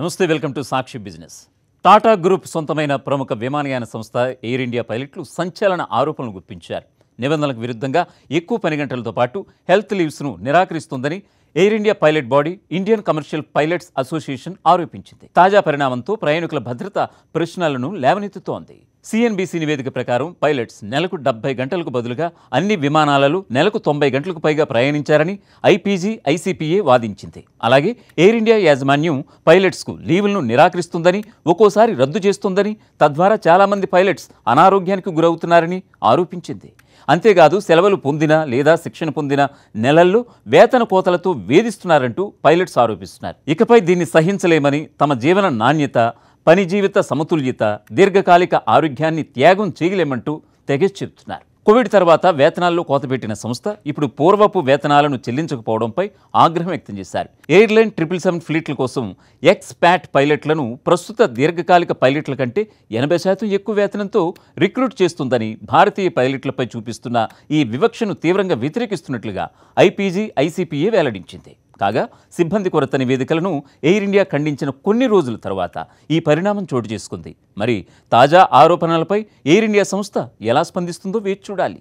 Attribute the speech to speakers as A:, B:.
A: నమస్తే welcome to Sakshi business Tata group సొంతమైన ప్రముఖ విమానయాన సంస్థ ఎయిర్ ఇండియా పైలట్లు సంచలన ఆరోపణలు గుర్తించారు నిబంధనలకు విరుద్ధంగా ఎక్కువ పని గంటలతో పాటు హెల్త్ లీవ్స్ను నిరాకరిస్తుందని Air India pilot body Indian Commercial Pilots Association ఆరోపించింది తాజా పరిణామంతో ప్రయాణికుల భద్రత ప్రశ్నలను లేవనెత్తుతోంది సిఎన్బిసి నివేదిక ప్రకారం పైలట్స్ నెలకు డెబ్బై గంటలకు బదులుగా అన్ని విమానాలలో నెలకు తొంభై గంటలకు పైగా ప్రయాణించారని ఐపీజీ ఐసీపీఏ వాదించింది అలాగే ఎయిర్ ఇండియా యాజమాన్యం పైలట్స్కు లీవులను నిరాకరిస్తుందని ఒక్కోసారి రద్దు చేస్తుందని తద్వారా చాలామంది పైలట్స్ అనారోగ్యానికి గురవుతున్నారని ఆరోపించింది అంతేకాదు సెలవులు పొందిన లేదా శిక్షణ పొందిన నెలల్లో వేతన కోతలతో వేధిస్తున్నారంటూ పైలట్స్ ఆరోపిస్తున్నారు ఇకపై దీన్ని సహించలేమని తమ జీవన నాణ్యత పని జీవిత సమతుల్యత దీర్ఘకాలిక ఆరోగ్యాన్ని త్యాగం చేయలేమంటూ తెగేసి చెబుతున్నారు కోవిడ్ తర్వాత వేతనాల్లో కోతపెట్టిన సంస్థ ఇప్పుడు పూర్వపు వేతనాలను చెల్లించకపోవడంపై ఆగ్రహం వ్యక్తం చేశారు ఎయిర్లైన్ ట్రిపుల్ సెవెన్ ఫ్లీట్ల కోసం ఎక్స్ ప్యాట్ పైలట్లను ప్రస్తుత దీర్ఘకాలిక పైలట్ల కంటే ఎనభై శాతం ఎక్కువ వేతనంతో రిక్రూట్ చేస్తుందని భారతీయ పైలట్లపై చూపిస్తున్న ఈ వివక్షను తీవ్రంగా వ్యతిరేకిస్తున్నట్లుగా ఐపీజీ ఐసీపీఏ వెల్లడించింది కాగా సిబ్బంది కొరత నివేదికలను ఎయిర్ ఇండియా ఖండించిన కొన్ని రోజుల తర్వాత ఈ పరిణామం చోటు చేసుకుంది మరి తాజా ఆరోపణలపై ఎయిర్ ఇండియా సంస్థ ఎలా స్పందిస్తుందో వేచి చూడాలి